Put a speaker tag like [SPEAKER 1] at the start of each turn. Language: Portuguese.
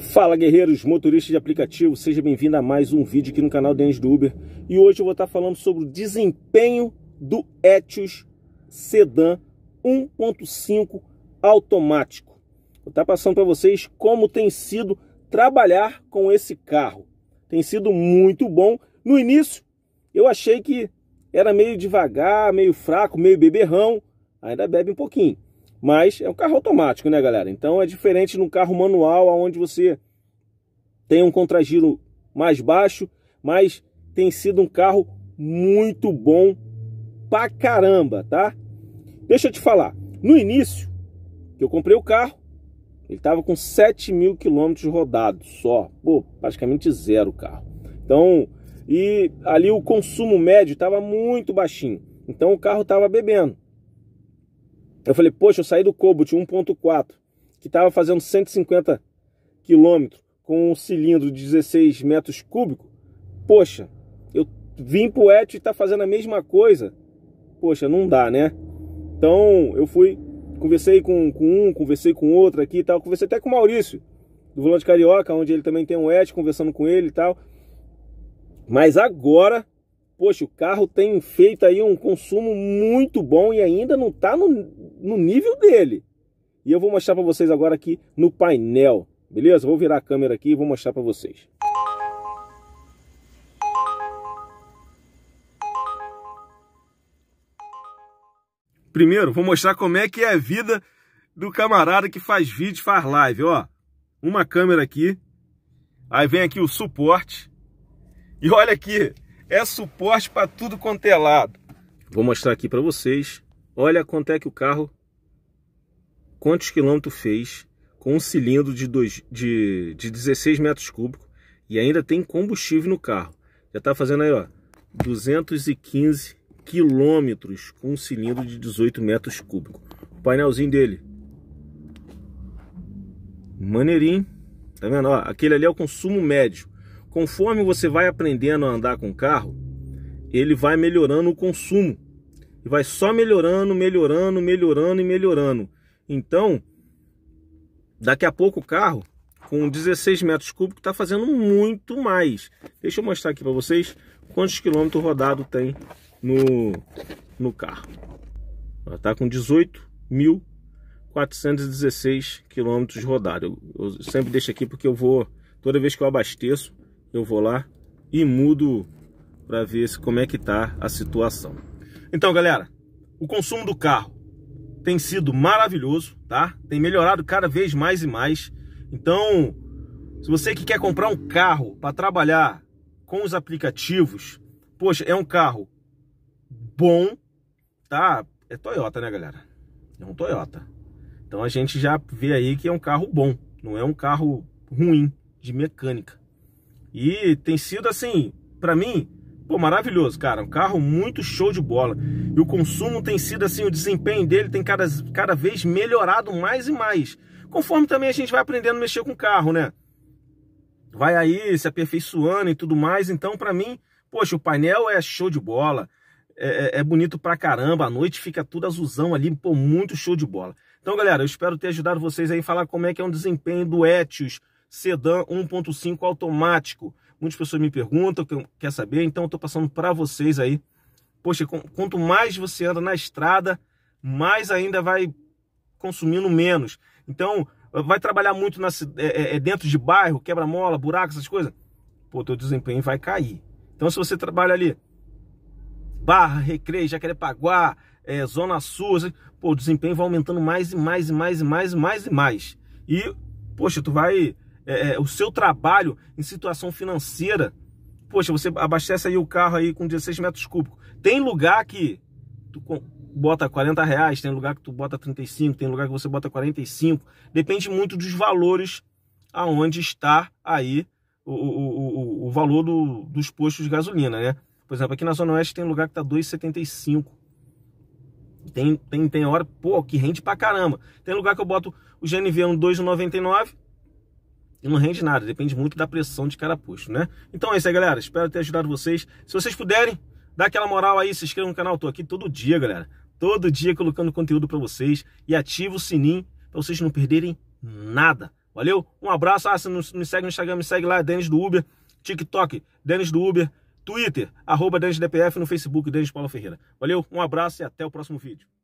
[SPEAKER 1] Fala guerreiros, motoristas de aplicativo, seja bem-vindo a mais um vídeo aqui no canal Dentes do Uber. E hoje eu vou estar falando sobre o desempenho do Etios Sedan 1.5 automático. Vou estar passando para vocês como tem sido trabalhar com esse carro. Tem sido muito bom. No início eu achei que era meio devagar, meio fraco, meio beberrão, ainda bebe um pouquinho. Mas é um carro automático, né, galera? Então é diferente no carro manual, onde você tem um contragiro mais baixo, mas tem sido um carro muito bom pra caramba, tá? Deixa eu te falar. No início, que eu comprei o carro, ele tava com 7 mil quilômetros rodados só. Pô, praticamente zero o carro. Então, e ali o consumo médio tava muito baixinho. Então o carro tava bebendo. Eu falei, poxa, eu saí do Cobalt 1.4, que estava fazendo 150 km com um cilindro de 16 metros cúbicos. Poxa, eu vim pro Etio e está fazendo a mesma coisa. Poxa, não dá, né? Então eu fui, conversei com, com um, conversei com outro aqui e tal, conversei até com o Maurício, do Volante Carioca, onde ele também tem um Etio, conversando com ele e tal. Mas agora Poxa, o carro tem feito aí um consumo muito bom e ainda não está no, no nível dele. E eu vou mostrar para vocês agora aqui no painel, beleza? Vou virar a câmera aqui e vou mostrar para vocês. Primeiro, vou mostrar como é que é a vida do camarada que faz vídeo, faz live, ó. Uma câmera aqui, aí vem aqui o suporte e olha aqui, é suporte para tudo quanto é lado. Vou mostrar aqui para vocês. Olha quanto é que o carro, quantos quilômetros fez com um cilindro de, dois, de, de 16 metros cúbicos e ainda tem combustível no carro. Já está fazendo aí, ó, 215 quilômetros com um cilindro de 18 metros cúbicos. O painelzinho dele. Maneirinho. Tá vendo? Ó, aquele ali é o consumo médio. Conforme você vai aprendendo a andar com o carro, ele vai melhorando o consumo. E vai só melhorando, melhorando, melhorando e melhorando. Então, daqui a pouco o carro, com 16 metros cúbicos, está fazendo muito mais. Deixa eu mostrar aqui para vocês quantos quilômetros rodado tem no, no carro. Está com 18.416 quilômetros rodados. Eu, eu sempre deixo aqui porque eu vou, toda vez que eu abasteço, eu vou lá e mudo para ver se, como é que tá a situação. Então, galera, o consumo do carro tem sido maravilhoso, tá? Tem melhorado cada vez mais e mais. Então, se você que quer comprar um carro para trabalhar com os aplicativos, poxa, é um carro bom, tá? É Toyota, né, galera? É um Toyota. Então a gente já vê aí que é um carro bom, não é um carro ruim de mecânica. E tem sido assim, para mim, pô, maravilhoso, cara. Um carro muito show de bola. E o consumo tem sido assim, o desempenho dele tem cada, cada vez melhorado mais e mais. Conforme também a gente vai aprendendo a mexer com o carro, né? Vai aí se aperfeiçoando e tudo mais. Então, para mim, poxa, o painel é show de bola. É, é, é bonito pra caramba. À noite fica tudo azulzão ali, pô, muito show de bola. Então, galera, eu espero ter ajudado vocês aí a falar como é que é um desempenho do Etios sedã 1.5 automático. Muitas pessoas me perguntam, quer saber, então eu estou passando para vocês aí. Poxa, quanto mais você anda na estrada, mais ainda vai consumindo menos. Então, vai trabalhar muito na, é, é, é, dentro de bairro, quebra-mola, buraco, essas coisas. Pô, teu desempenho vai cair. Então, se você trabalha ali, Barra, Recreio, Jacarepaguá, é, Zona Sul, pô, o desempenho vai aumentando mais e mais e mais e mais e mais e mais. E, poxa, tu vai é, é, o seu trabalho em situação financeira. Poxa, você abastece aí o carro aí com 16 metros cúbicos. Tem lugar que tu bota 40 reais, tem lugar que tu bota 35, tem lugar que você bota 45. Depende muito dos valores aonde está aí o, o, o, o valor do, dos postos de gasolina, né? Por exemplo, aqui na Zona Oeste tem lugar que tá 2,75. Tem, tem, tem hora, pô, que rende pra caramba. Tem lugar que eu boto o GNV no 2,99 e não rende nada, depende muito da pressão de cada posto, né? Então é isso aí, galera. Espero ter ajudado vocês. Se vocês puderem, dá aquela moral aí, se inscreva no canal. Eu tô aqui todo dia, galera. Todo dia colocando conteúdo para vocês e ativa o sininho para vocês não perderem nada. Valeu? Um abraço. Ah, se não me segue no Instagram, me segue lá, Denis do Uber. TikTok, Denis do Uber. Twitter, arroba DenisDPF. No Facebook, Denis Paula Ferreira. Valeu, um abraço e até o próximo vídeo.